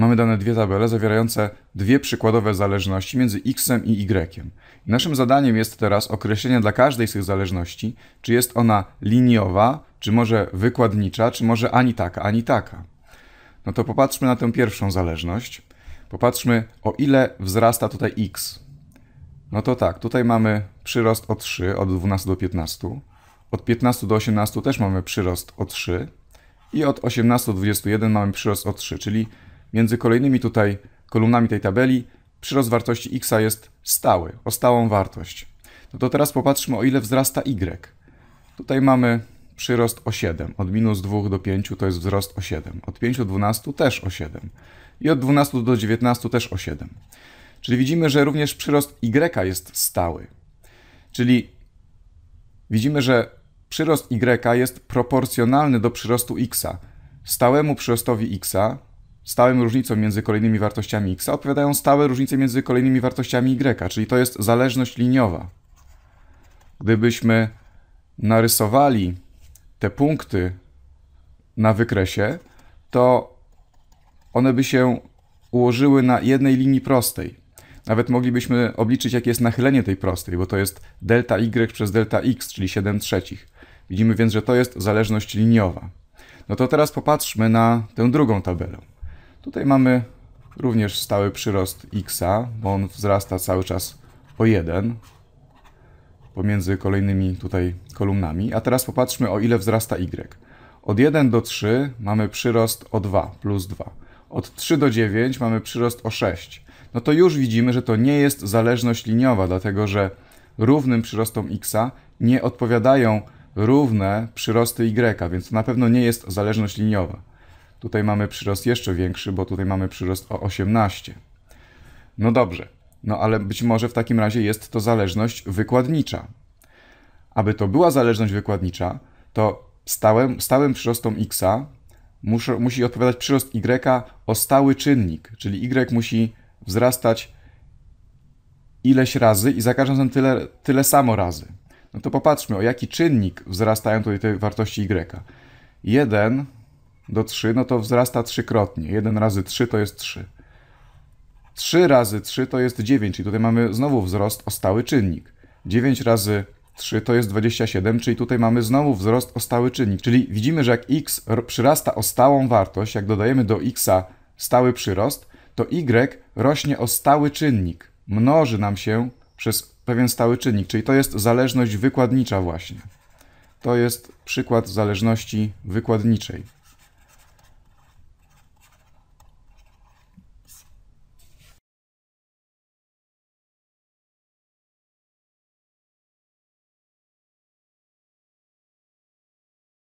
mamy dane dwie tabele zawierające dwie przykładowe zależności między x i y. naszym zadaniem jest teraz określenie dla każdej z tych zależności, czy jest ona liniowa, czy może wykładnicza, czy może ani taka, ani taka. No to popatrzmy na tę pierwszą zależność. Popatrzmy, o ile wzrasta tutaj x. No to tak, tutaj mamy przyrost o 3, od 12 do 15. Od 15 do 18 też mamy przyrost o 3. I od 18 do 21 mamy przyrost o 3, czyli Między kolejnymi tutaj kolumnami tej tabeli przyrost wartości x jest stały, o stałą wartość. No to teraz popatrzmy, o ile wzrasta y. Tutaj mamy przyrost o 7. Od minus 2 do 5 to jest wzrost o 7. Od 5 do 12 też o 7. I od 12 do 19 też o 7. Czyli widzimy, że również przyrost y jest stały. Czyli widzimy, że przyrost y jest proporcjonalny do przyrostu x. Stałemu przyrostowi x stałym różnicą między kolejnymi wartościami x odpowiadają stałe różnice między kolejnymi wartościami y, czyli to jest zależność liniowa. Gdybyśmy narysowali te punkty na wykresie, to one by się ułożyły na jednej linii prostej. Nawet moglibyśmy obliczyć, jakie jest nachylenie tej prostej, bo to jest delta y przez delta x, czyli 7 trzecich. Widzimy więc, że to jest zależność liniowa. No to teraz popatrzmy na tę drugą tabelę. Tutaj mamy również stały przyrost x, bo on wzrasta cały czas o 1 pomiędzy kolejnymi tutaj kolumnami. A teraz popatrzmy o ile wzrasta y. Od 1 do 3 mamy przyrost o 2 plus 2. Od 3 do 9 mamy przyrost o 6. No to już widzimy, że to nie jest zależność liniowa, dlatego że równym przyrostom x nie odpowiadają równe przyrosty y, więc to na pewno nie jest zależność liniowa. Tutaj mamy przyrost jeszcze większy, bo tutaj mamy przyrost o 18. No dobrze, no ale być może w takim razie jest to zależność wykładnicza. Aby to była zależność wykładnicza, to stałym, stałym przyrostom x musi odpowiadać przyrost y o stały czynnik, czyli y musi wzrastać ileś razy i za każdym razem tyle, tyle samo razy. No to popatrzmy, o jaki czynnik wzrastają tutaj te wartości y. 1 do 3, no to wzrasta trzykrotnie. 1 razy 3 to jest 3. 3 razy 3 to jest 9, czyli tutaj mamy znowu wzrost o stały czynnik. 9 razy 3 to jest 27, czyli tutaj mamy znowu wzrost o stały czynnik. Czyli widzimy, że jak x przyrasta o stałą wartość, jak dodajemy do x stały przyrost, to y rośnie o stały czynnik. Mnoży nam się przez pewien stały czynnik, czyli to jest zależność wykładnicza właśnie. To jest przykład zależności wykładniczej.